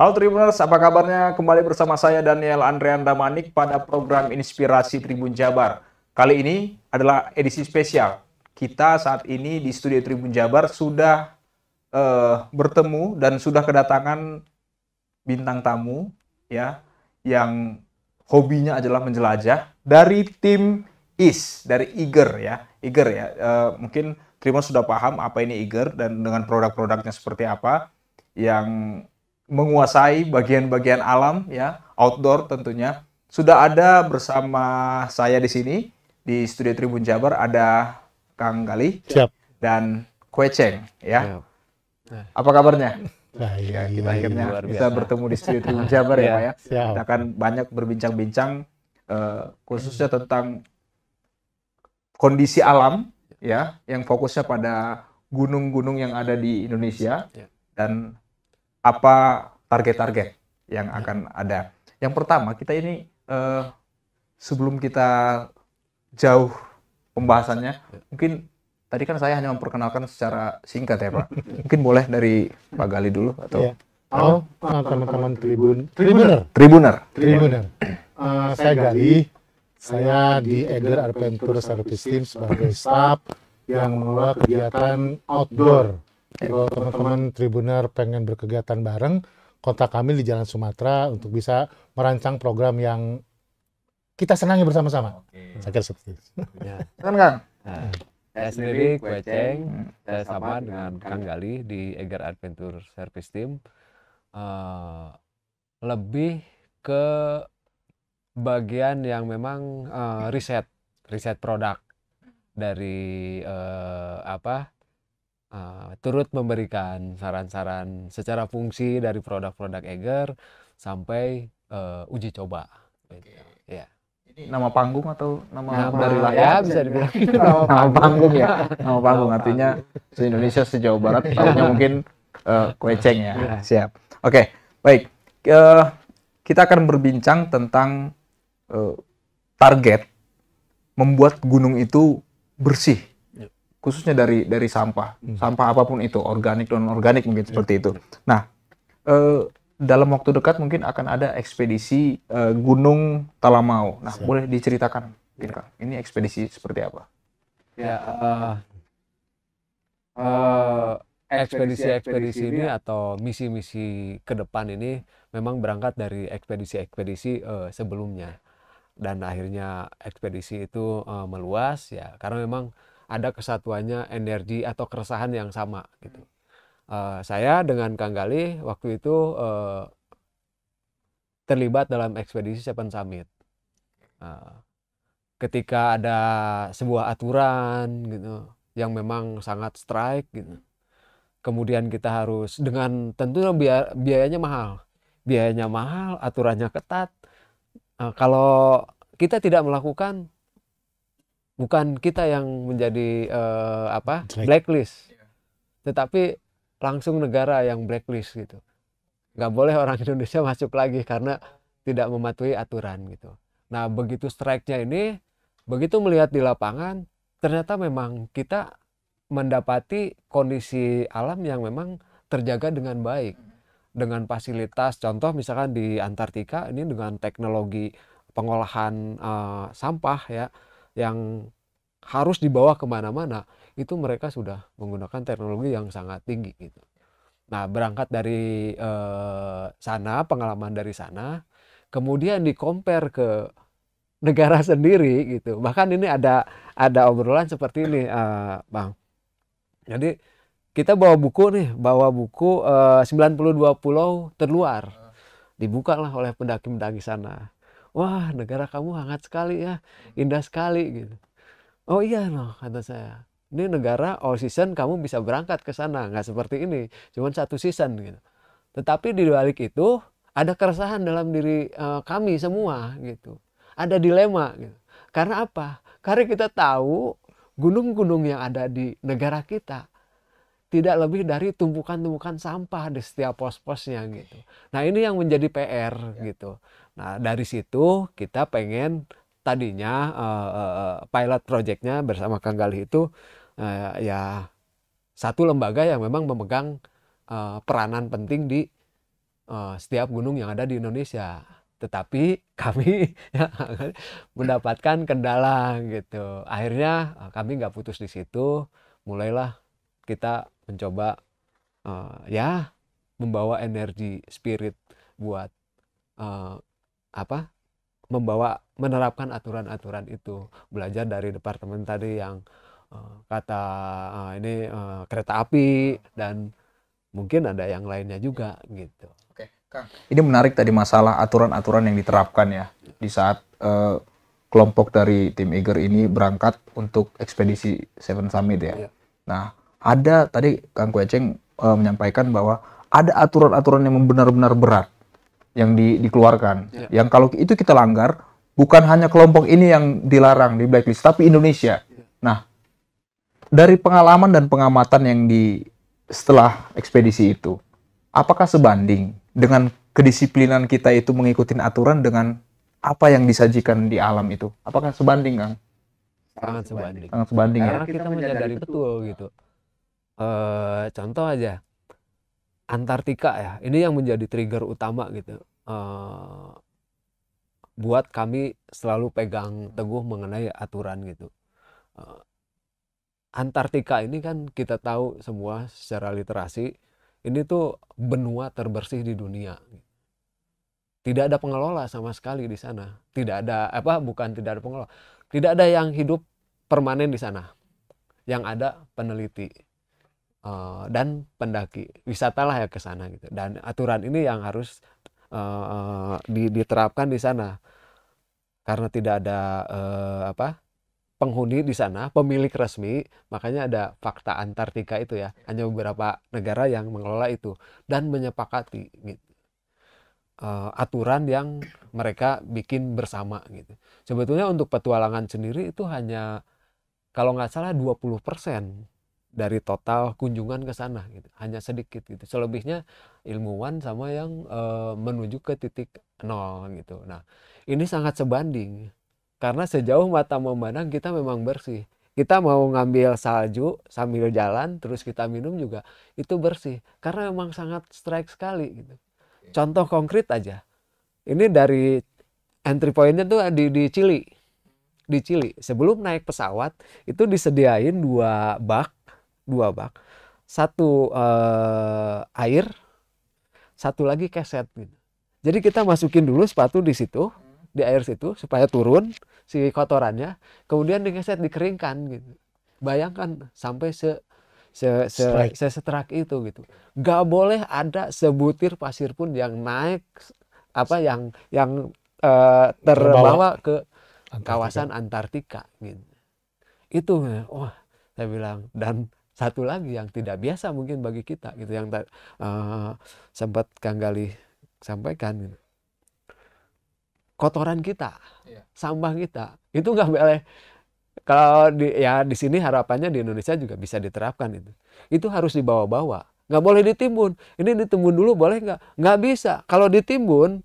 Halo Tribuners, apa kabarnya? Kembali bersama saya Daniel Andrean Damanik pada program Inspirasi Tribun Jabar. Kali ini adalah edisi spesial. Kita saat ini di studio Tribun Jabar sudah uh, bertemu dan sudah kedatangan bintang tamu ya yang hobinya adalah menjelajah dari tim IS dari Iger ya. Iger ya. Uh, mungkin Tribun sudah paham apa ini Iger dan dengan produk-produknya seperti apa yang menguasai bagian-bagian alam ya, outdoor tentunya. Sudah ada bersama saya di sini di Studio Tribun Jabar ada Kang Gali Siap. dan Kueceng ya. Siap. Apa kabarnya? Nah, ya, kita iya, akhirnya iya, bisa bertemu di Studio Tribun Jabar ya, Pak ya. Siap. Kita akan banyak berbincang-bincang uh, khususnya tentang kondisi alam ya yang fokusnya pada gunung-gunung yang ada di Indonesia ya. dan apa target-target yang ya. akan ada. Yang pertama, kita ini eh, sebelum kita jauh pembahasannya, ya. mungkin tadi kan saya hanya memperkenalkan secara singkat ya Pak. Mungkin boleh dari Pak Gali dulu atau yeah. Halo teman-teman Tribun Tribuner. Tribuner. Tribuner. Uh, saya Gali. Saya di Eder Adventure Service Team sebagai staff yang mengelola kegiatan outdoor kalau teman-teman Tribuner pengen berkegiatan bareng, kontak kami di Jalan Sumatera untuk bisa merancang program yang kita senangi bersama-sama. Oke. Saya kira seperti itu. Ya. Kan Kang? Nah, hmm. saya sendiri, Kue Ceng, saya sama dengan Kang Gali di Eger Adventure Service Team. Uh, lebih ke bagian yang memang uh, riset, riset produk dari uh, apa uh, turut memberikan saran-saran secara fungsi dari produk-produk Eger sampai uh, uji coba. Gitu. Okay. Iya. nama panggung atau nama, nama dari layar ya, bisa dibilang nama, nama panggung ya. Nama panggung artinya se-Indonesia sejauh barat tahunya mungkin uh, eh, kue ya. ya. Siap. Oke, okay. baik. Uh, kita akan berbincang tentang uh, target membuat gunung itu bersih khususnya dari dari sampah, hmm. sampah apapun itu, organik dan non organik mungkin ya. seperti itu. Nah, eh, dalam waktu dekat mungkin akan ada ekspedisi eh, Gunung Talamau. Nah, Siap. boleh diceritakan, mungkin, ini ekspedisi seperti apa? Ya, uh, uh, ekspedisi-ekspedisi ini atau misi-misi ke depan ini memang berangkat dari ekspedisi-ekspedisi uh, sebelumnya dan akhirnya ekspedisi itu uh, meluas ya karena memang ada kesatuannya energi atau keresahan yang sama gitu. Uh, saya dengan Kang Gali waktu itu uh, terlibat dalam ekspedisi Seven Summit. Uh, ketika ada sebuah aturan gitu yang memang sangat strike gitu. Kemudian kita harus dengan tentunya biaya, biayanya mahal. Biayanya mahal, aturannya ketat. Uh, kalau kita tidak melakukan bukan kita yang menjadi uh, apa blacklist iya. tetapi langsung negara yang blacklist gitu nggak boleh orang Indonesia masuk lagi karena tidak mematuhi aturan gitu nah begitu strike-nya ini begitu melihat di lapangan ternyata memang kita mendapati kondisi alam yang memang terjaga dengan baik mm-hmm. dengan fasilitas contoh misalkan di Antartika ini dengan teknologi pengolahan uh, sampah ya yang harus dibawa kemana-mana itu mereka sudah menggunakan teknologi yang sangat tinggi gitu. Nah berangkat dari eh, sana pengalaman dari sana, kemudian di ke negara sendiri gitu. Bahkan ini ada ada obrolan seperti ini eh, bang. Jadi kita bawa buku nih, bawa buku eh, 92 pulau terluar ah. dibukalah oleh pendaki-pendaki sana wah negara kamu hangat sekali ya, indah sekali gitu. Oh iya no kata saya, ini negara all season kamu bisa berangkat ke sana, nggak seperti ini, cuman satu season gitu. Tetapi di balik itu ada keresahan dalam diri e, kami semua gitu, ada dilema gitu. Karena apa? Karena kita tahu gunung-gunung yang ada di negara kita tidak lebih dari tumpukan-tumpukan sampah di setiap pos-posnya gitu. Nah ini yang menjadi PR ya. gitu. Nah dari situ kita pengen tadinya uh, pilot projectnya bersama Kang Galih itu uh, ya satu lembaga yang memang memegang uh, peranan penting di uh, setiap gunung yang ada di Indonesia. Tetapi kami ya, mendapatkan kendala gitu. Akhirnya kami nggak putus di situ, mulailah kita mencoba uh, ya membawa energi spirit buat uh, apa membawa menerapkan aturan-aturan itu belajar dari departemen tadi yang uh, kata uh, ini uh, kereta api dan mungkin ada yang lainnya juga gitu. Oke, Kang. Ini menarik tadi masalah aturan-aturan yang diterapkan ya di saat uh, kelompok dari tim Eager ini berangkat untuk ekspedisi Seven Summit ya. ya. Nah, ada tadi Kang Kueceng e, eh, menyampaikan bahwa ada aturan-aturan yang benar-benar berat yang di, dikeluarkan. Yeah. Yang kalau itu kita langgar, bukan hanya kelompok ini yang dilarang di blacklist, tapi Indonesia. Yeah. Nah, dari pengalaman dan pengamatan yang di setelah ekspedisi itu, apakah sebanding dengan kedisiplinan kita itu mengikuti aturan dengan apa yang disajikan di alam itu? Apakah sebanding, Kang? Sangat sebanding. Sangat sebanding. Ya? Karena ya? kita menyadari betul gitu. Eh, contoh aja Antartika ya ini yang menjadi trigger utama gitu eh, buat kami selalu pegang teguh mengenai aturan gitu eh, Antartika ini kan kita tahu semua secara literasi ini tuh benua terbersih di dunia tidak ada pengelola sama sekali di sana tidak ada apa bukan tidak ada pengelola tidak ada yang hidup permanen di sana yang ada peneliti uh, dan pendaki wisatalah ya ke sana gitu dan aturan ini yang harus uh, diterapkan di sana karena tidak ada uh, apa penghuni di sana, pemilik resmi, makanya ada fakta Antartika itu ya. Hanya beberapa negara yang mengelola itu dan menyepakati gitu. Uh, aturan yang mereka bikin bersama gitu. Sebetulnya untuk petualangan sendiri itu hanya kalau nggak salah 20% dari total kunjungan ke sana gitu. hanya sedikit gitu selebihnya ilmuwan sama yang e, menuju ke titik nol gitu nah ini sangat sebanding karena sejauh mata memandang kita memang bersih kita mau ngambil salju sambil jalan terus kita minum juga itu bersih karena memang sangat strike sekali gitu iya. contoh konkret aja ini dari entry pointnya tuh di di Chili di Chili sebelum naik pesawat itu disediain dua bak dua bak satu uh, air satu lagi keset gitu jadi kita masukin dulu sepatu di situ di air situ supaya turun si kotorannya kemudian dikeset dikeringkan gitu bayangkan sampai se se se, se setrak itu gitu nggak boleh ada sebutir pasir pun yang naik apa yang yang uh, terbawa ke Antartika. kawasan Antartika gitu itu wah oh, saya bilang dan satu lagi yang tidak biasa mungkin bagi kita gitu yang uh, sempat Kang Gali sampaikan gitu. kotoran kita iya. sampah kita itu nggak boleh kalau di ya di sini harapannya di Indonesia juga bisa diterapkan itu itu harus dibawa-bawa nggak boleh ditimbun ini ditimbun dulu boleh nggak nggak bisa kalau ditimbun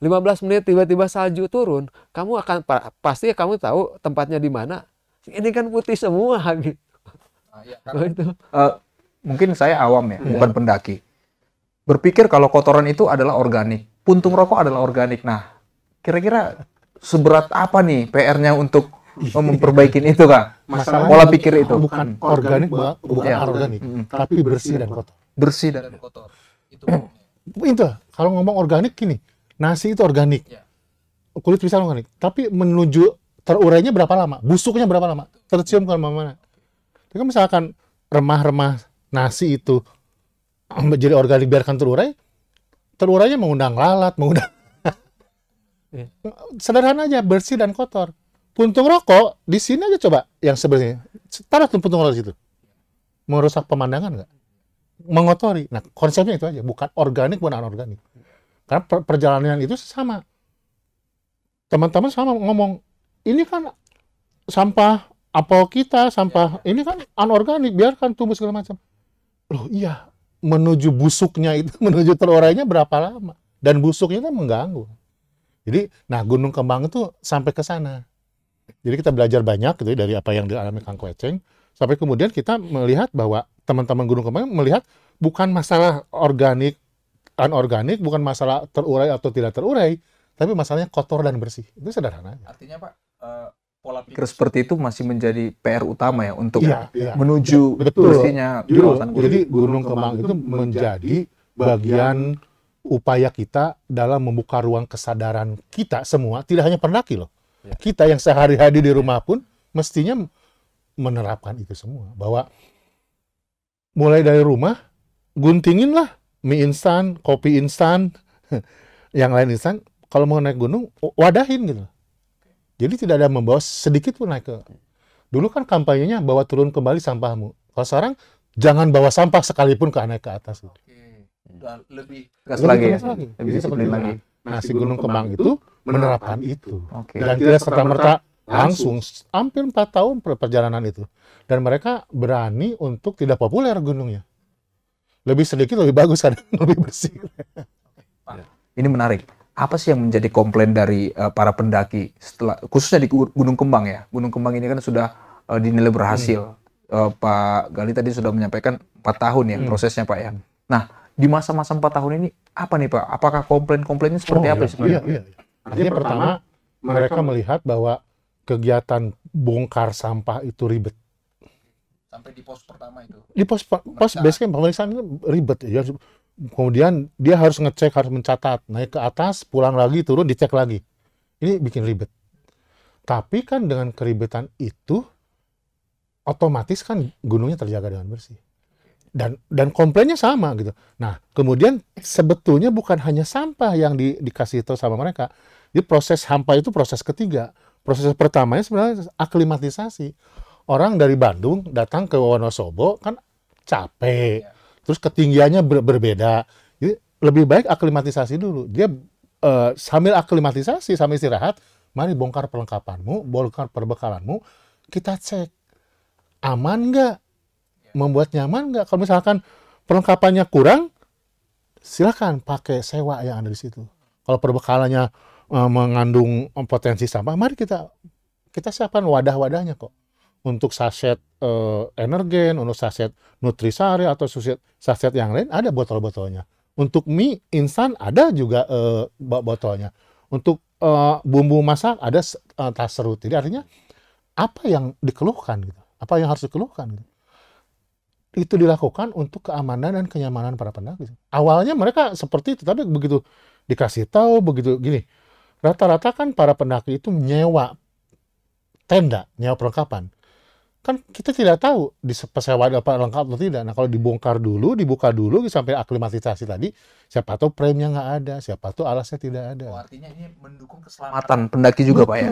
15 menit tiba-tiba salju turun kamu akan pasti kamu tahu tempatnya di mana ini kan putih semua gitu Ah, iya, itu uh, mungkin saya awam ya, yeah. bukan iya. pendaki. Berpikir kalau kotoran itu adalah organik, puntung rokok adalah organik. Nah, kira-kira seberat apa nih PR-nya untuk eh, memperbaiki itu kak masalah pola pikir itu bukan kan organik bukan ya. organik hmm. tapi bersih dan kotor bersih dan iya. kotor itu eh, itu kalau ngomong organik gini nasi itu organik ya. kulit bisa organik tapi menuju terurainya berapa lama busuknya berapa lama tercium ke mana mana tapi misalkan remah-remah nasi itu menjadi organik biarkan terurai, terurainya mengundang lalat, mengundang yeah. sederhana aja bersih dan kotor. Puntung rokok di sini aja coba yang sebenarnya taruh tuh puntung rokok itu, merusak pemandangan nggak? Mengotori. Nah konsepnya itu aja, bukan organik bukan anorganik. Karena per perjalanan itu sama. Teman-teman sama ngomong ini kan sampah apel kita, sampah ya, ya. ini kan anorganik, biarkan tumbuh segala macam. Loh iya, menuju busuknya itu, menuju terorainya berapa lama? Dan busuknya itu kan mengganggu. Jadi, nah Gunung Kembang itu sampai ke sana. Jadi kita belajar banyak gitu ya dari apa yang dialami Kang Kweceng, sampai kemudian kita melihat bahwa teman-teman Gunung Kembang melihat bukan masalah organik, anorganik, bukan masalah terurai atau tidak terurai, tapi masalahnya kotor dan bersih. Itu sederhana. Artinya Pak, uh pola pikir seperti itu masih menjadi PR utama ya untuk ya, ya. menuju iya, betul bersihnya jadi, iya, jadi Gunung Kemang itu menjadi bagian upaya kita dalam membuka ruang kesadaran kita semua tidak hanya pendaki loh ya. kita yang sehari-hari di rumah pun mestinya menerapkan itu semua bahwa mulai dari rumah guntingin lah mie instan kopi instan yang lain instan kalau mau naik gunung wadahin gitu jadi tidak ada membawa sedikit pun naik ke. Dulu kan kampanyenya bawa turun kembali sampahmu. Kalau sekarang jangan bawa sampah sekalipun ke naik ke atas. Oke. Dan nah, Lebih keras lagi, ya? lagi. Lebih ya? seperti lagi. Nah, si Gunung Kemang itu menerapkan itu. Okay. Dan tidak serta-merta langsung hampir 4 tahun perjalanan itu. Dan mereka berani untuk tidak populer gunungnya. Lebih sedikit lebih bagus kan, lebih bersih. Ini menarik apa sih yang menjadi komplain dari uh, para pendaki setelah khususnya di Gunung Kembang ya Gunung Kembang ini kan sudah uh, dinilai berhasil hmm. uh, Pak Gali tadi sudah menyampaikan empat tahun ya hmm. prosesnya Pak ya nah di masa-masa empat tahun ini apa nih Pak apakah komplain-komplainnya seperti oh, apa iya, sebenarnya iya, iya. artinya pertama mereka melihat bahwa kegiatan bongkar sampah itu ribet sampai di pos pertama itu di pos pos biasanya camp pemeriksaan ribet ya kemudian dia harus ngecek harus mencatat naik ke atas pulang lagi turun dicek lagi ini bikin ribet tapi kan dengan keribetan itu otomatis kan gunungnya terjaga dengan bersih dan dan komplainnya sama gitu nah kemudian sebetulnya bukan hanya sampah yang di, dikasih itu sama mereka jadi proses hampa itu proses ketiga proses pertamanya sebenarnya aklimatisasi orang dari Bandung datang ke Wonosobo kan capek terus ketinggiannya ber berbeda. Jadi lebih baik aklimatisasi dulu. Dia uh, sambil aklimatisasi, sambil istirahat, mari bongkar perlengkapanmu, bongkar perbekalanmu, kita cek aman nggak, membuat nyaman nggak. Kalau misalkan perlengkapannya kurang, silakan pakai sewa yang ada di situ. Kalau perbekalannya uh, mengandung eh, potensi sampah, mari kita kita siapkan wadah-wadahnya kok untuk saset uh, energen, untuk saset nutrisari atau saset, saset yang lain ada botol-botolnya. Untuk mie instan ada juga uh, botolnya. Untuk uh, bumbu masak ada uh, tas serut. Jadi artinya apa yang dikeluhkan gitu. Apa yang harus dikeluhkan gitu. Itu dilakukan untuk keamanan dan kenyamanan para pendaki. Awalnya mereka seperti itu, tapi begitu dikasih tahu begitu gini. Rata-rata kan para pendaki itu menyewa tenda, nyawa perlengkapan kan kita tidak tahu di pesawat apa lengkap atau tidak. Nah kalau dibongkar dulu, dibuka dulu sampai aklimatisasi tadi, siapa tahu frame yang nggak ada, siapa tahu alasnya tidak ada. Oh, artinya ini mendukung keselamatan pendaki juga Betul. pak ya.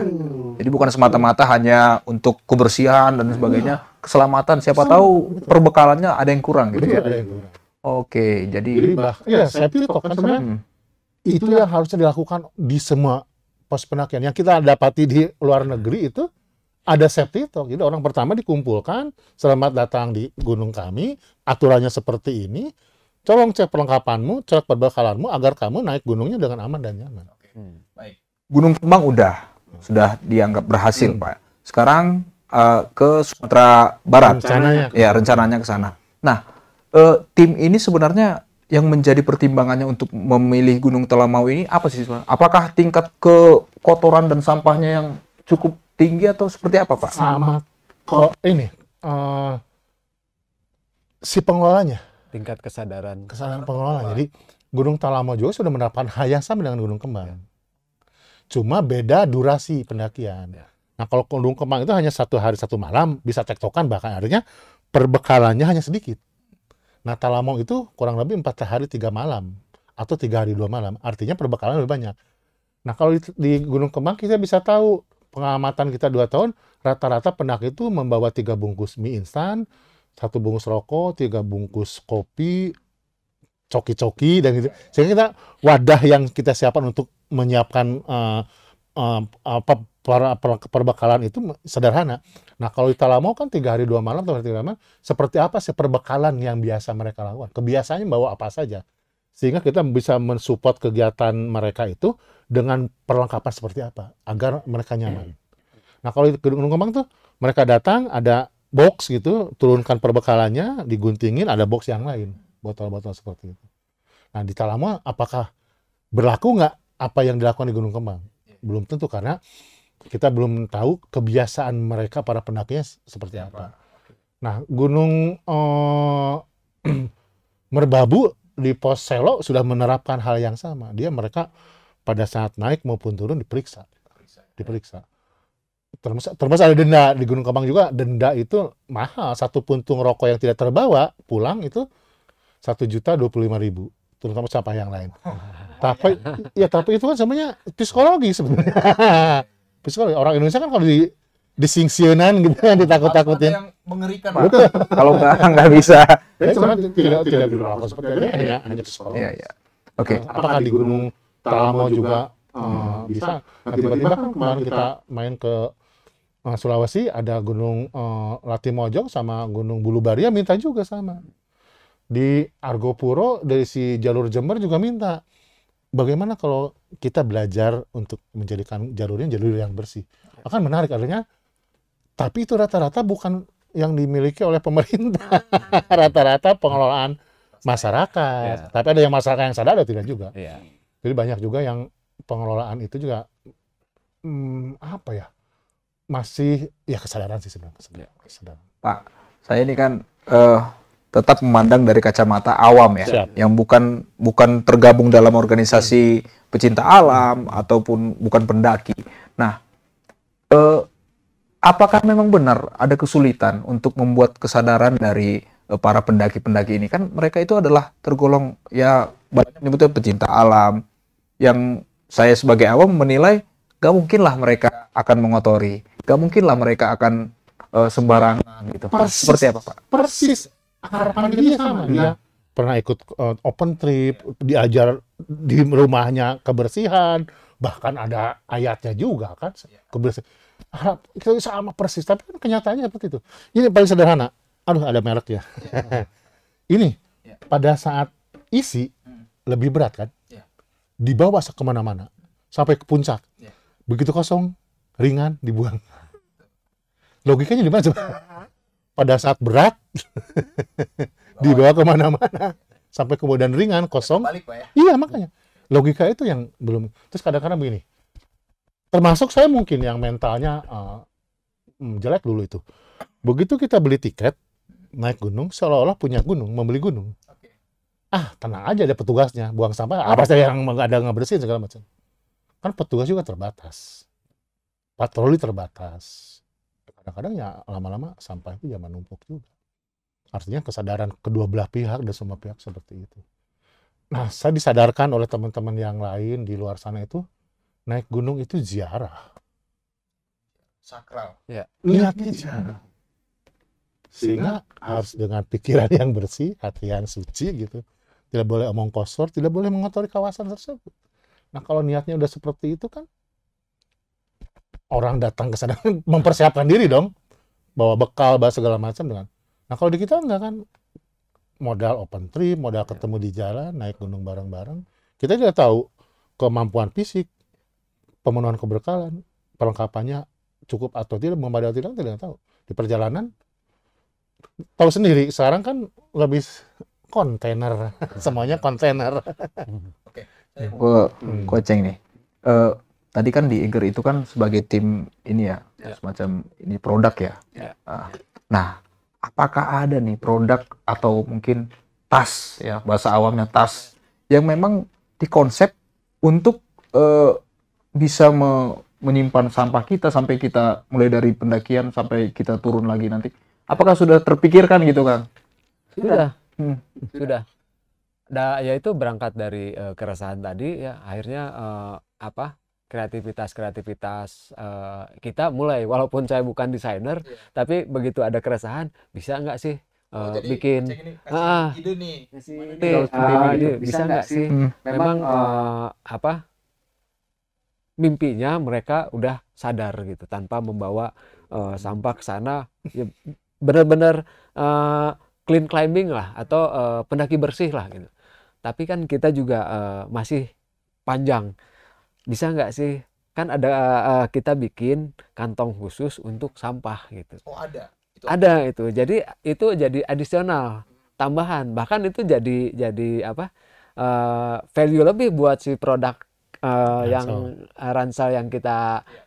Jadi bukan semata-mata hanya untuk kebersihan dan sebagainya, iya. keselamatan. Siapa Betul. tahu perbekalannya ada yang kurang gitu Betul, ya. Ada yang kurang. Oke, jadi, jadi bah, ya saya pilih kan, kan sebenarnya hmm. itu yang harusnya dilakukan di semua pos pendakian. Yang kita dapati di luar negeri itu ada safety talk. Jadi orang pertama dikumpulkan, selamat datang di gunung kami, aturannya seperti ini. Tolong cek perlengkapanmu, cek perbekalanmu agar kamu naik gunungnya dengan aman dan nyaman. Hmm. Baik. Gunung Kembang udah sudah dianggap berhasil, hmm. Pak. Sekarang uh, ke Sumatera Barat. Rencananya. Ya, rencananya ke sana. Nah, uh, tim ini sebenarnya yang menjadi pertimbangannya untuk memilih Gunung Telamau ini apa sih? Apakah tingkat kekotoran dan sampahnya yang cukup tinggi atau seperti apa Pak? Sama kok ini uh, si pengelolanya. Tingkat kesadaran. Kesadaran pengelola. Jadi Gunung Talamo juga sudah menerapkan hal yang sama dengan Gunung kemang Ya. Cuma beda durasi pendakian. Ya. Nah kalau Gunung kemang itu hanya satu hari satu malam bisa cektokan bahkan artinya perbekalannya hanya sedikit. Nah Talamo itu kurang lebih empat hari tiga malam atau tiga hari dua malam. Artinya perbekalan lebih banyak. Nah kalau di, di Gunung kemang kita bisa tahu pengamatan kita dua tahun rata-rata pendaki itu membawa tiga bungkus mie instan satu bungkus rokok tiga bungkus kopi coki-coki dan gitu sehingga kita wadah yang kita siapkan untuk menyiapkan uh, uh, apa per, per, perbekalan itu sederhana. Nah kalau kita Talamo kan tiga hari dua malam atau tiga malam, seperti apa sih perbekalan yang biasa mereka lakukan? Kebiasaannya bawa apa saja? sehingga kita bisa mensupport kegiatan mereka itu dengan perlengkapan seperti apa agar mereka nyaman. Hmm. Nah kalau di gedung kembang tuh mereka datang ada box gitu turunkan perbekalannya diguntingin ada box yang lain botol-botol seperti itu. Nah di Talamo apakah berlaku nggak apa yang dilakukan di Gunung Kembang? Iya. Belum tentu karena kita belum tahu kebiasaan mereka para pendakinya seperti iya, apa. Nah Gunung eh, Merbabu di pos selo sudah menerapkan hal yang sama. Dia mereka pada saat naik maupun turun diperiksa. Diperiksa. Termasuk, ada denda di Gunung Kemang juga denda itu mahal satu puntung rokok yang tidak terbawa pulang itu satu juta dua puluh lima ribu terutama siapa yang lain tapi ya tapi itu kan sebenarnya psikologi sebenarnya iya. psikologi orang Indonesia kan kalau di disingsionan gitu yang ditakut-takutin. Yang mengerikan. Betul. Kalau nggak nggak bisa. Ya, cuma tidak tidak di Gunung seperti ini hanya hanya sekolah. ya ya. Oke. Okay. Nah, apakah di Gunung Talamo juga uh, bisa? tiba nah, nah, tiba-tiba kan, kan kemarin kita main ke uh, Sulawesi ada Gunung uh, eh, Latimojong sama Gunung Bulubaria minta juga sama. Di Argopuro dari si jalur Jember juga minta. Bagaimana kalau kita belajar untuk menjadikan jalurnya jalur yang bersih? Akan menarik artinya tapi itu rata-rata bukan yang dimiliki oleh pemerintah. Ah. Rata-rata pengelolaan masyarakat. Ya. Tapi ada yang masyarakat yang sadar, ada tidak juga. Ya. Jadi banyak juga yang pengelolaan itu juga hmm, apa ya? Masih ya kesadaran sih sebenarnya. Kesadaran, iya. kesadaran. Pak, saya ini kan uh, tetap memandang dari kacamata awam ya, Siap. yang bukan bukan tergabung dalam organisasi hmm. pecinta alam ataupun bukan pendaki. Nah, uh, apakah memang benar ada kesulitan untuk membuat kesadaran dari eh, para pendaki-pendaki ini kan mereka itu adalah tergolong ya banyak menyebutnya pecinta alam yang saya sebagai awam menilai gak mungkinlah mereka akan mengotori gak mungkinlah mereka akan uh, sembarangan gitu persis, seperti apa pak persis harapan dia sama dia ya. Iya. pernah ikut uh, open trip diajar di rumahnya kebersihan bahkan ada ayatnya juga kan iya. kebersihan itu sama persis tapi kan kenyataannya seperti itu ini paling sederhana aduh ada merek ya ini ya. pada saat isi hmm. lebih berat kan ya. dibawa kemana-mana sampai ke puncak ya. begitu kosong ringan dibuang logikanya di mana pada saat berat dibawa kemana-mana sampai kemudian ringan kosong iya makanya logika itu yang belum terus kadang-kadang begini termasuk saya mungkin yang mentalnya uh, jelek dulu itu begitu kita beli tiket naik gunung seolah-olah punya gunung membeli gunung ah tenang aja ada petugasnya buang sampah apa ah, saja yang ada nggak bersih segala macam kan petugas juga terbatas patroli terbatas kadang-kadang ya lama-lama sampah itu ya numpuk juga artinya kesadaran kedua belah pihak dan semua pihak seperti itu nah saya disadarkan oleh teman-teman yang lain di luar sana itu naik gunung itu ziarah. Sakral. Ya. Lihat iya. aja. Sehingga harus dengan pikiran yang bersih, hati yang suci gitu. Tidak boleh omong kosor, tidak boleh mengotori kawasan tersebut. Nah kalau niatnya udah seperti itu kan, orang datang ke sana mempersiapkan diri dong. Bawa bekal, bawa segala macam dengan. Nah kalau di kita enggak kan, modal open trip, modal ya. ketemu di jalan, naik gunung bareng-bareng. Kita tidak tahu kemampuan fisik, pemenuhan keberkalan, perlengkapannya cukup atau tidak, memadai atau tidak, tidak tahu. Di perjalanan, tahu sendiri, sekarang kan lebih kontainer, semuanya kontainer. Oke, gue koceng hmm. nih. Uh, tadi kan di Inggris itu kan sebagai tim ini ya, yeah. semacam ini produk ya. Yeah. Ya. Uh, nah, apakah ada nih produk atau mungkin tas ya bahasa awamnya tas yang memang dikonsep untuk uh, bisa me menyimpan sampah kita sampai kita mulai dari pendakian sampai kita turun lagi nanti. Apakah sudah terpikirkan gitu, Kang? Sudah. Hmm. Sudah. Nah, ya itu berangkat dari uh, keresahan tadi ya akhirnya uh, apa? kreativitas-kreativitas uh, kita mulai walaupun saya bukan desainer yeah. tapi begitu ada keresahan bisa nggak sih uh, oh, jadi, bikin ini, ah, ah, ide nih. Kasih, iya, ini, ah, iya, ini, gitu. bisa nggak sih hmm. memang uh, apa mimpinya mereka udah sadar gitu tanpa membawa uh, sampah ke sana ya benar-benar uh, clean climbing lah atau uh, pendaki bersih lah gitu tapi kan kita juga uh, masih panjang bisa nggak sih kan ada uh, kita bikin kantong khusus untuk sampah gitu oh ada itu ada, itu jadi itu jadi adisional tambahan bahkan itu jadi jadi apa uh, value lebih buat si produk uh, ransel. yang uh, ransel yang kita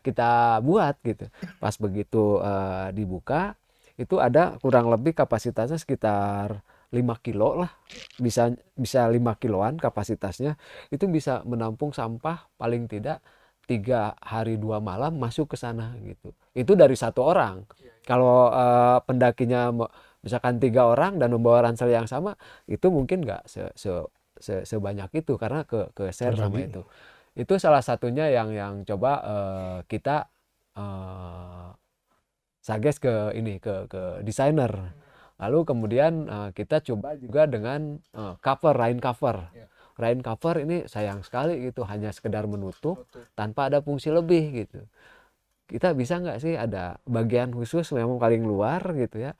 kita buat gitu. Pas begitu uh, dibuka itu ada kurang lebih kapasitasnya sekitar 5 kilo lah bisa bisa 5 kiloan kapasitasnya itu bisa menampung sampah paling tidak tiga hari dua malam masuk ke sana gitu itu dari satu orang kalau uh, pendakinya misalkan tiga orang dan membawa ransel yang sama itu mungkin nggak se, se, se, sebanyak itu karena ke ke share sama itu itu salah satunya yang yang coba uh, kita uh, eh, sages ke ini ke ke desainer lalu kemudian uh, kita coba juga dengan uh, cover rain cover ya. rain cover ini sayang sekali gitu hanya sekedar menutup tanpa ada fungsi lebih gitu kita bisa nggak sih ada bagian khusus memang paling luar gitu ya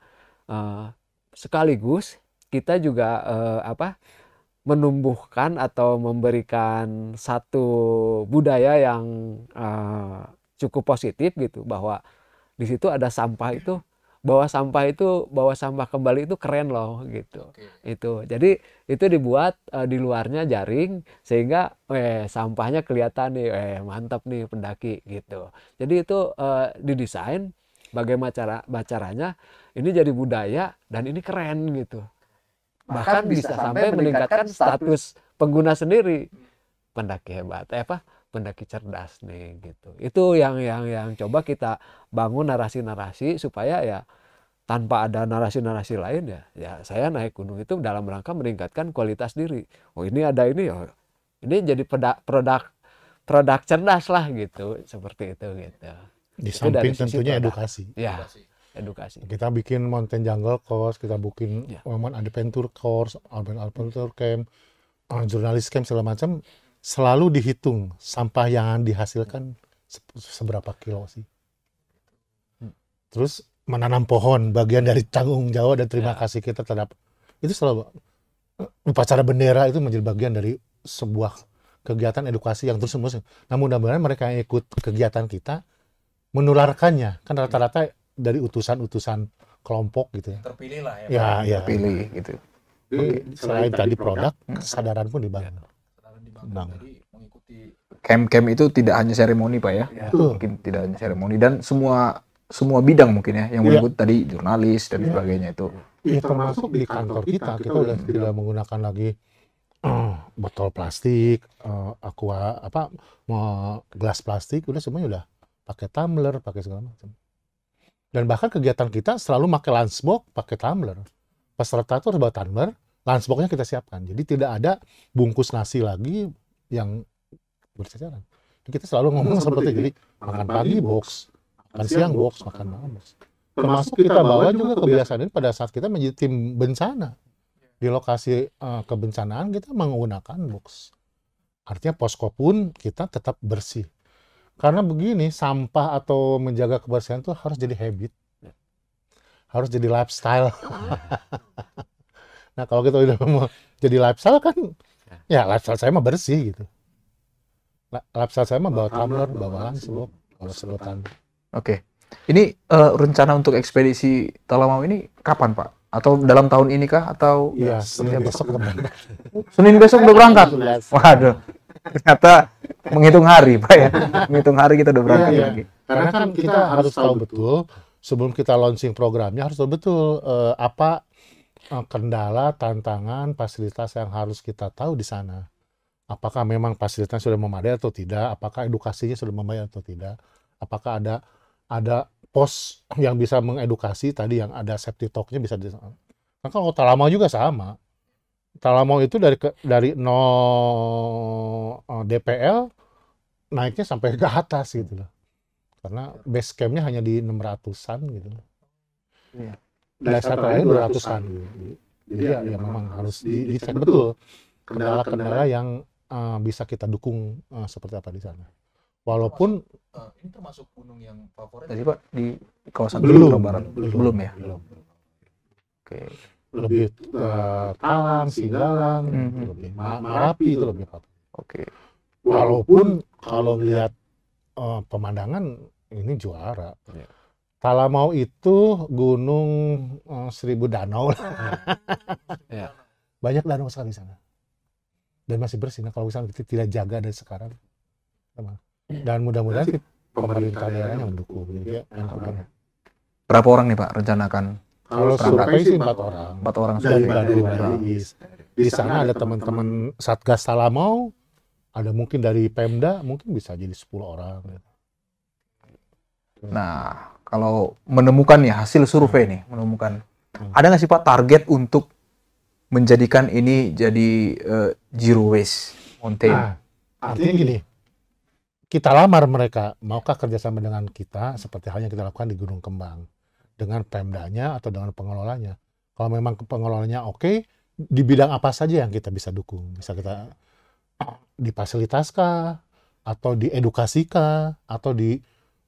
uh, sekaligus kita juga uh, apa menumbuhkan atau memberikan satu budaya yang uh, cukup positif gitu bahwa di situ ada sampah itu bawa sampah itu bawa sampah kembali itu keren loh gitu okay. itu jadi itu dibuat uh, di luarnya jaring sehingga eh sampahnya kelihatan nih eh mantap nih pendaki gitu jadi itu uh, didesain bagaimana cara bacaranya ini jadi budaya dan ini keren gitu bahkan, bisa sampai meningkatkan status pengguna sendiri hmm. pendaki hebat eh apa pendaki cerdas nih gitu itu yang yang yang coba kita bangun narasi-narasi supaya ya tanpa ada narasi-narasi lain ya ya saya naik gunung itu dalam rangka meningkatkan kualitas diri oh ini ada ini ya ini jadi produk produk produk cerdas lah gitu seperti itu gitu di samping tentunya edukasi ya edukasi edukasi. Kita bikin mountain jungle course, kita bikin yeah. woman adventure course, urban adventure camp, uh, jurnalis camp segala macam selalu dihitung sampah yang dihasilkan se seberapa kilo sih. Hmm. Terus menanam pohon bagian dari tanggung jawab dan terima yeah. kasih kita terhadap itu selalu eh, upacara bendera itu menjadi bagian dari sebuah kegiatan edukasi yang terus menerus. Namun mudah-mudahan mereka yang ikut kegiatan kita menularkannya kan rata-rata dari utusan-utusan kelompok gitu ya. Terpilih lah ya. Ya, ya. Terpilih gitu. Jadi, selain, tadi produk, produk kesadaran pun dibangun. Iya, kesadaran dibangun. Jadi mengikuti Kem-kem itu tidak hanya seremoni pak ya, ya. mungkin tidak hanya seremoni dan semua semua bidang mungkin ya yang meliputi ya. tadi jurnalis dan ya. sebagainya itu. Ya, termasuk di kantor kita kita sudah tidak menggunakan lagi botol plastik, uh, aqua apa, mau gelas plastik, udah semuanya udah pakai tumbler, pakai segala macam. Dan bahkan kegiatan kita selalu pakai lunchbox, pakai tumbler. Peserta itu harus bawa tumbler, lunchboxnya kita siapkan. Jadi tidak ada bungkus nasi lagi yang bersejarah. Kita selalu ngomong seperti, seperti jadi makan pagi box, makan siang box, makan malam box. Termasuk kita bawa juga kebiasaan ini pada saat kita menjadi tim bencana. Di lokasi uh, kebencanaan kita menggunakan box. Artinya posko pun kita tetap bersih karena begini, sampah atau menjaga kebersihan itu harus jadi habit. Ya. Harus jadi lifestyle. Ah. nah, kalau kita udah mau jadi lifestyle kan, ya, ya lifestyle saya mah bersih gitu. Lifestyle saya mah bawa tumbler, bawa langsung, bawa selotan Oke. Ini uh, rencana untuk ekspedisi Talamau ini kapan, Pak? atau dalam tahun ini kah atau ya, Senin besok teman. Senin besok udah berangkat. Waduh. Ternyata menghitung hari pak ya menghitung hari kita udah iya, berangkat iya, iya. lagi karena kan, kan kita harus tahu betul sebelum kita launching programnya harus tahu betul uh, apa uh, kendala tantangan fasilitas yang harus kita tahu di sana apakah memang fasilitas sudah memadai atau tidak apakah edukasinya sudah memadai atau tidak apakah ada ada pos yang bisa mengedukasi tadi yang ada safety talknya bisa di nah, kan kalau kota lama juga sama kalau itu dari ke, dari nol eh, DPL naiknya sampai ke atas gitu loh. Karena base campnya hanya di 600-an gitu. Iya. Nah, dari satu lain 200-an. Gitu. Jadi iya, ya, ya memang harus di, dicek betul kendala-kendala yang uh, bisa kita dukung uh, seperti apa di sana. Walaupun uh, ini termasuk gunung yang favorit tadi Pak di kawasan Gunung Barat belum, belum ya. Belum. Oke. Okay lebih uh, eh, eh, talang, singgalang, mhm. lebih ma marapi itu lebih Oke. Walaupun kalau melihat eh, pemandangan ini juara. Yeah. Talamau itu gunung seribu danau lah. Iya. Banyak danau sekali sana. Dan masih bersih. Nah, kalau misalnya kita tidak jaga dari sekarang. Dan mudah-mudahan pemerintah daerahnya mendukung. Iya, iya. Berapa orang nih Pak rencanakan kalau survei sih empat orang. Empat orang dari Bandung. Di sana ada teman-teman Satgas Salamau, ada mungkin dari Pemda, mungkin bisa jadi sepuluh orang. Nah, kalau menemukan ya hasil survei hmm. nih, menemukan hmm. ada nggak sih Pak target untuk menjadikan ini jadi uh, zero waste mountain? Nah, artinya gini, kita lamar mereka, maukah kerjasama dengan kita seperti halnya kita lakukan di Gunung Kembang dengan pemdanya atau dengan pengelolanya. Kalau memang pengelolanya oke, okay, di bidang apa saja yang kita bisa dukung? Bisa kita difasilitaskah atau diedukasikah atau di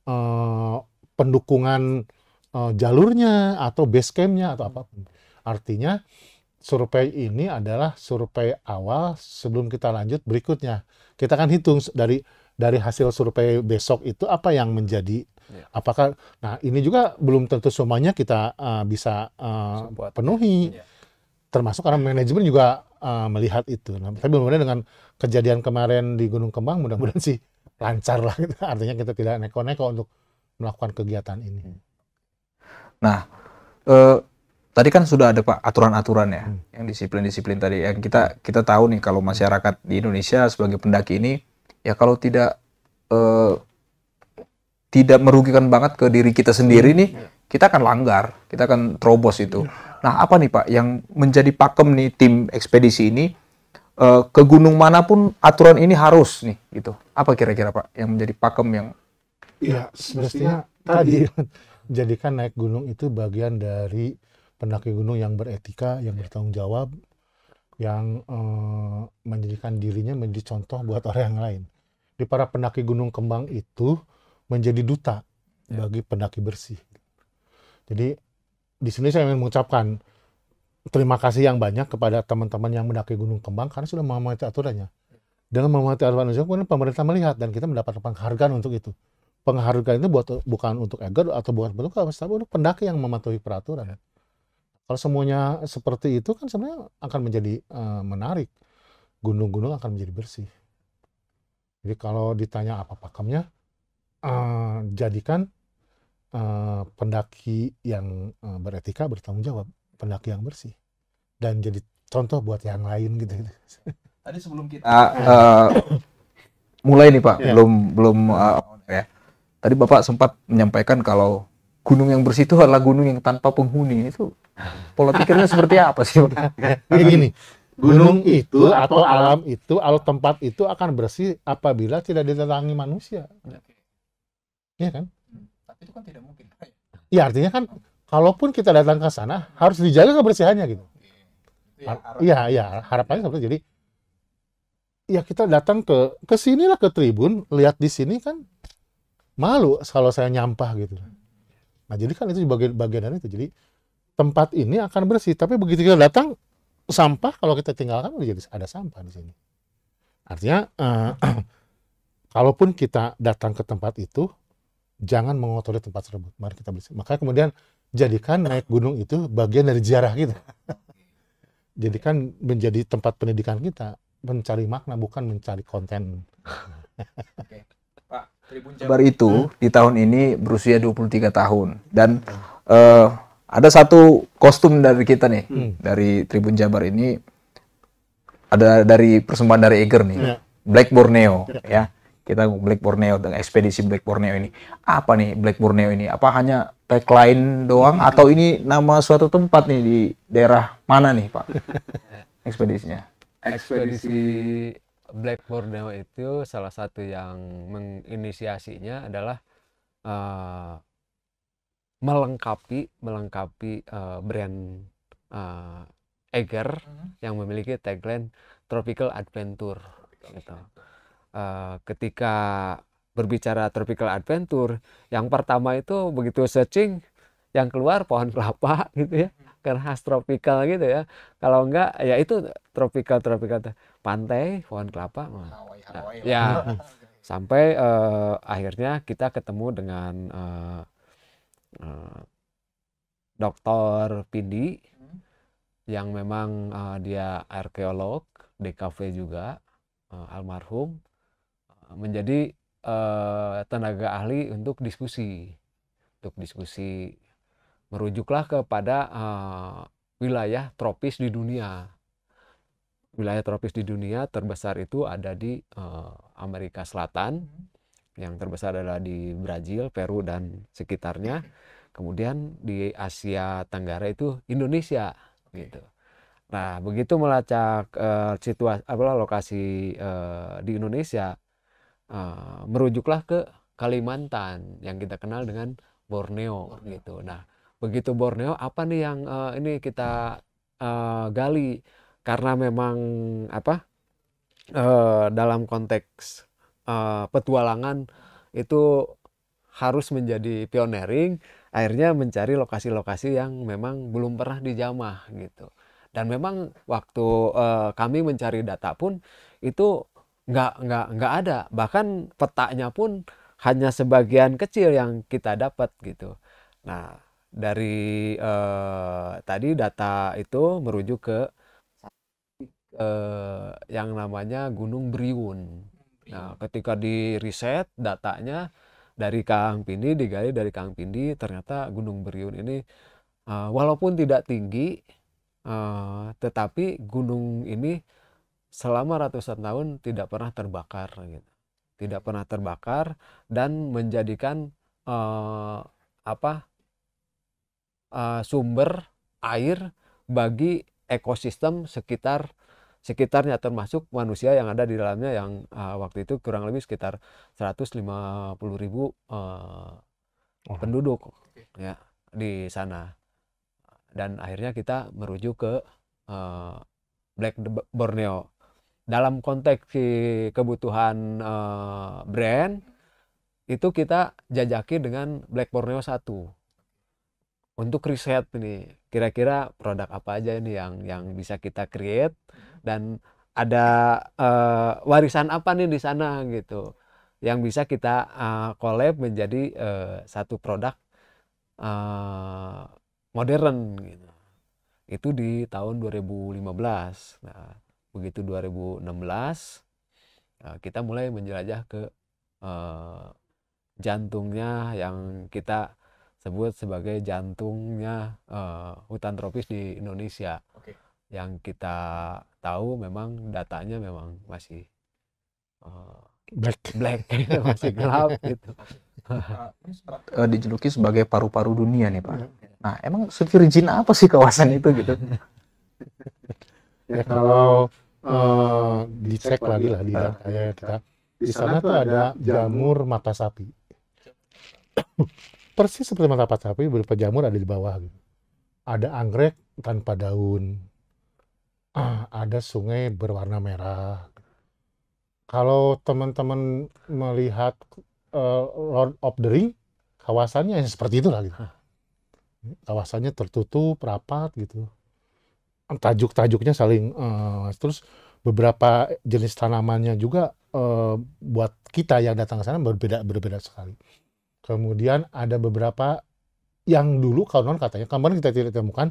eh, pendukungan eh, jalurnya atau base campnya atau apa? Artinya survei ini adalah survei awal sebelum kita lanjut berikutnya. Kita akan hitung dari dari hasil survei besok itu apa yang menjadi Iya. Apakah nah ini juga belum tentu semuanya kita uh, bisa uh, penuhi. Yeah. Termasuk karena manajemen juga uh, melihat itu. Nah, tapi mudah-mudahan dengan kejadian kemarin di Gunung Kembang mudah-mudahan sih lancar lah gitu. Artinya kita tidak neko-neko untuk melakukan kegiatan ini. Hmm. Nah, eh, tadi kan sudah ada Pak aturan-aturan ya, hmm. yang disiplin-disiplin tadi yang kita kita tahu nih kalau masyarakat di Indonesia sebagai pendaki ini ya kalau tidak eh, tidak merugikan banget ke diri kita sendiri hmm, nih, iya. kita akan langgar, kita akan terobos itu. Iya. Nah, apa nih Pak yang menjadi pakem nih tim ekspedisi ini eh, ke gunung manapun aturan ini harus nih gitu. Apa kira-kira Pak yang menjadi pakem yang Ya, sebenarnya tadi jadikan naik gunung itu bagian dari pendaki gunung yang beretika, yang iya. bertanggung jawab, yang eh, menjadikan dirinya menjadi contoh buat orang yang lain. Di para pendaki gunung kembang itu menjadi duta yeah. bagi pendaki bersih. Jadi di sini saya ingin mengucapkan terima kasih yang banyak kepada teman-teman yang mendaki Gunung Kembang karena sudah mematuhi aturannya. Dengan mematuhi aturan itu, kemudian pemerintah melihat dan kita mendapat penghargaan untuk itu. Penghargaan itu buat bukan untuk Eger atau bukan untuk tapi untuk pendaki yang mematuhi peraturan. Yeah. Kalau semuanya seperti itu kan sebenarnya akan menjadi uh, menarik. Gunung-gunung akan menjadi bersih. Jadi kalau ditanya apa pakemnya, uh, jadikan uh, pendaki yang uh, beretika bertanggung jawab, pendaki yang bersih, dan jadi contoh buat yang lain gitu. Tadi sebelum kita uh, uh, mulai nih Pak, yeah. belum belum uh, ya. Tadi Bapak sempat menyampaikan kalau gunung yang bersih itu adalah gunung yang tanpa penghuni itu pola pikirnya seperti apa sih? pak gini, gunung itu atau alam itu atau tempat itu akan bersih apabila tidak ditetangi manusia. Iya kan? Hmm, tapi itu kan tidak mungkin. Ya? Iya artinya kan kalaupun kita datang ke sana harus dijaga kebersihannya gitu. Iya, iya, iya, iya harapannya seperti jadi ya kita datang ke ke lah ke tribun lihat di sini kan malu kalau saya nyampah gitu nah jadi kan itu bagian bagian dari itu jadi tempat ini akan bersih tapi begitu kita datang sampah kalau kita tinggalkan jadi ada sampah di sini artinya eh, kalaupun kita datang ke tempat itu jangan mengotori tempat tersebut. Mari kita bersih. Maka kemudian jadikan naik gunung itu bagian dari ziarah kita. jadikan menjadi tempat pendidikan kita mencari makna bukan mencari konten. Oke. Pak, Tribun Jabar itu hmm. di tahun ini berusia 23 tahun dan uh, ada satu kostum dari kita nih hmm. dari Tribun Jabar ini ada dari persembahan dari Eger nih. Ya. Black Borneo ya. ya kita Black Borneo dengan ekspedisi Black Borneo ini. Apa nih Black Borneo ini? Apa hanya tagline doang atau ini nama suatu tempat nih di daerah mana nih, Pak? Ekspedisinya. Ekspedisi Black Borneo itu salah satu yang menginisiasinya adalah uh, melengkapi melengkapi uh, brand uh, Eger hmm. yang memiliki tagline Tropical Adventure gitu. Eh, ketika berbicara tropical adventure, yang pertama itu begitu searching yang keluar pohon kelapa gitu ya hmm. karena khas tropical gitu ya kalau enggak ya itu tropical tropical pantai pohon kelapa Hawaii, nah, Hawaii, ya, sampai uh, akhirnya kita ketemu dengan uh, eh, uh, dokter Pindi hmm. yang memang uh, dia arkeolog DKV juga uh, almarhum menjadi uh, tenaga ahli untuk diskusi untuk diskusi merujuklah kepada uh, wilayah tropis di dunia wilayah tropis di dunia terbesar itu ada di uh, Amerika Selatan hmm. yang terbesar adalah di Brazil Peru dan sekitarnya kemudian di Asia Tenggara itu Indonesia gitu Nah, begitu melacak uh, situasi apa lokasi uh, di Indonesia, uh, merujuklah ke Kalimantan yang kita kenal dengan Borneo, Borneo. gitu. Nah, begitu Borneo apa nih yang uh, ini kita uh, gali karena memang apa uh, dalam konteks uh, petualangan itu harus menjadi pioneering akhirnya mencari lokasi-lokasi yang memang belum pernah dijamah gitu dan memang waktu uh, kami mencari data pun itu nggak nggak nggak ada bahkan petanya pun hanya sebagian kecil yang kita dapat gitu nah dari eh, tadi data itu merujuk ke eh, yang namanya Gunung Briun nah ketika di riset datanya dari Kang Pindi digali dari Kang Pindi ternyata Gunung Briun ini eh, walaupun tidak tinggi eh, tetapi gunung ini selama ratusan tahun tidak pernah terbakar gitu tidak pernah terbakar dan menjadikan uh, apa uh, sumber air bagi ekosistem sekitar sekitarnya termasuk manusia yang ada di dalamnya yang uh, waktu itu kurang lebih sekitar 150 ribu uh, oh. penduduk okay. ya di sana dan akhirnya kita merujuk ke uh, Black Borneo dalam konteks si kebutuhan uh, brand itu kita jajaki dengan Black Borneo 1 untuk riset nih kira-kira produk apa aja nih yang yang bisa kita create dan ada uh, warisan apa nih di sana gitu yang bisa kita uh, collab menjadi uh, satu produk uh, modern gitu. Itu di tahun 2015. Nah, begitu 2016 eh, kita mulai menjelajah ke eh, jantungnya yang kita sebut sebagai jantungnya eh, hutan tropis di Indonesia. Oke. Yang kita tahu memang datanya memang masih black black masih gelap gitu. Uh, dijuluki sebagai paru-paru dunia nih Pak. Nah, emang sevirgin apa sih kawasan itu gitu? Ya, ya kalau uh, eh, dicek lagi lah di uh, ya, kita di sana tuh ada jamur mata sapi persis seperti mata sapi berupa jamur ada di bawah gitu ada anggrek tanpa daun ah, ada sungai berwarna merah kalau teman-teman melihat uh, Lord of the Ring kawasannya ya seperti itulah gitu kawasannya tertutup rapat gitu tajuk-tajuknya saling uh, terus beberapa jenis tanamannya juga uh, buat kita yang datang ke sana berbeda berbeda sekali. Kemudian ada beberapa yang dulu non katanya kemarin kita tidak temukan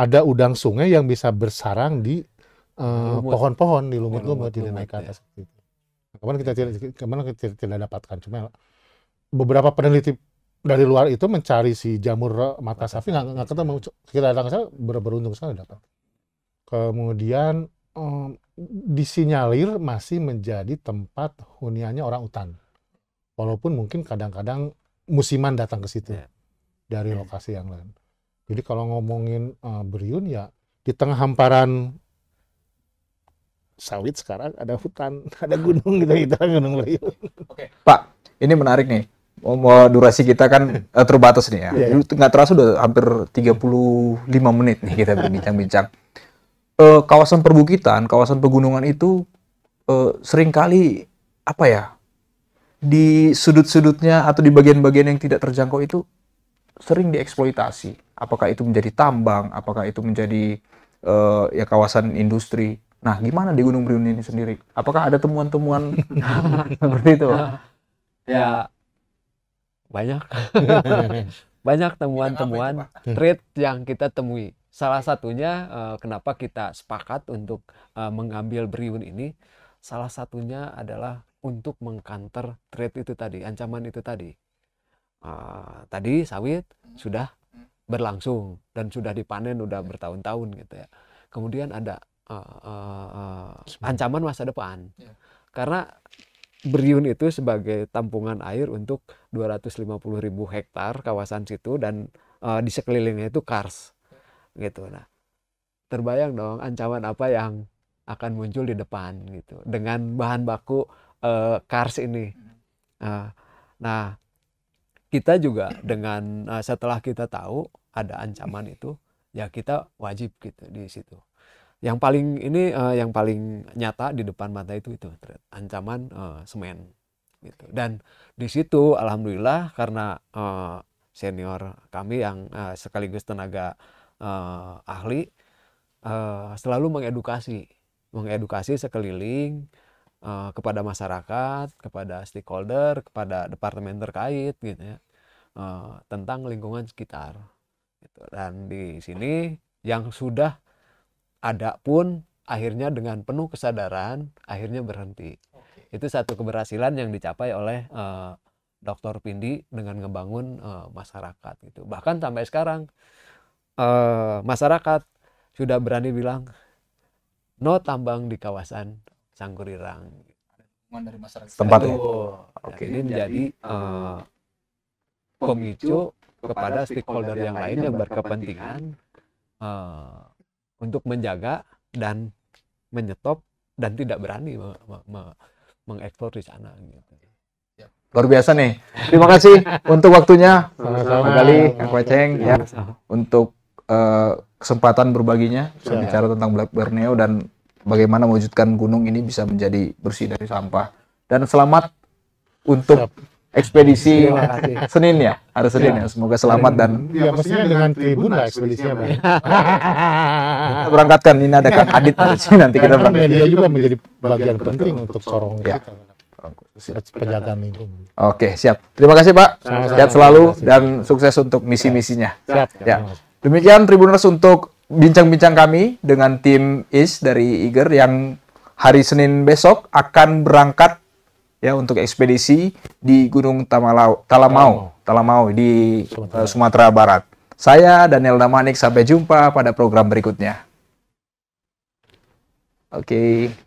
ada udang sungai yang bisa bersarang di pohon eh, pohon-pohon di lumut-lumut tidak naik ke atas ya. Kemarin kita tidak kemarin kita tidak, dapatkan cuma beberapa peneliti dari luar itu mencari si jamur mata sapi nggak iya. ketemu kita datang ke sana beruntung sekali dapat kemudian um, disinyalir masih menjadi tempat huniannya orang utan. Walaupun mungkin kadang-kadang musiman datang ke situ yeah. dari ya. lokasi yang lain. Jadi kalau ngomongin uh, Beriun ya di tengah hamparan sawit sekarang ada hutan, ada gunung gitu kita gitu gunung Beriun. Oke. Okay. Pak, ini menarik nih. Mau durasi kita kan uh, terbatas nih ya. Yeah. Iya. Nggak terasa udah hampir 35 menit nih kita berbincang-bincang eh, kawasan perbukitan, kawasan pegunungan itu eh, seringkali apa ya di sudut-sudutnya atau di bagian-bagian yang tidak terjangkau itu sering dieksploitasi. Apakah itu menjadi tambang, apakah itu menjadi eh, ya kawasan industri. Nah, gimana di Gunung Briyun ini sendiri? Apakah ada temuan-temuan seperti itu? Ya banyak. banyak temuan-temuan trade yang kita temui. Salah satunya uh, kenapa kita sepakat untuk uh, mengambil Briun ini, salah satunya adalah untuk mengkanter threat itu tadi, ancaman itu tadi. Uh, tadi sawit sudah berlangsung dan sudah dipanen udah bertahun-tahun gitu ya. Kemudian ada uh, uh, ancaman masa depan. Ya. Karena Beriun itu sebagai tampungan air untuk 250 ribu hektar kawasan situ dan uh, di sekelilingnya itu kars gitu nah terbayang dong ancaman apa yang akan muncul di depan gitu dengan bahan baku uh, cars ini uh, nah kita juga dengan uh, setelah kita tahu ada ancaman itu ya kita wajib gitu di situ yang paling ini uh, yang paling nyata di depan mata itu itu ancaman uh, semen gitu dan di situ alhamdulillah karena uh, senior kami yang uh, sekaligus tenaga uh, ahli uh, selalu mengedukasi, mengedukasi sekeliling uh, kepada masyarakat, kepada stakeholder, kepada departemen terkait gitu ya uh, tentang lingkungan sekitar. Gitu. Dan di sini yang sudah ada pun akhirnya dengan penuh kesadaran akhirnya berhenti. Itu satu keberhasilan yang dicapai oleh uh, Dr. Pindi dengan ngebangun uh, masyarakat gitu. Bahkan sampai sekarang Eh, masyarakat sudah berani bilang no tambang di kawasan Sangkurirang Dari masyarakat. Tempat ya? Oke. Ini menjadi eh, pemicu kepada stakeholder yang lain yang berkepentingan eh, untuk menjaga dan menyetop dan tidak berani mengeksplor di sana gitu. Ya. Luar biasa nih. Terima kasih untuk waktunya. sama Kang ya. Untuk Eh, kesempatan berbaginya yeah. bicara tentang Black Borneo dan bagaimana mewujudkan gunung ini bisa menjadi bersih dari sampah. Dan selamat untuk Siap. ekspedisi Senin ya, hari Senin iya. ya. Semoga selamat dan ya, mestinya iya, dengan tribun lah ekspedisinya. Ya. kita berangkatkan ini ada kan Adit nanti kita berangkat. Media juga menjadi bagian penting untuk sorong ya. kita penjagaan lingkungan. Oke, siap. Terima kasih, Pak. Sehat selalu dan sukses untuk misi-misinya. Siap. Ya. Demikian Tribuners untuk bincang-bincang kami dengan tim IS dari Iger yang hari Senin besok akan berangkat ya untuk ekspedisi di Gunung Tamalau, Talamau, Talamau di Sumatera, eh, Sumatera Barat. Saya Daniel Damanik sampai jumpa pada program berikutnya. Oke. Okay.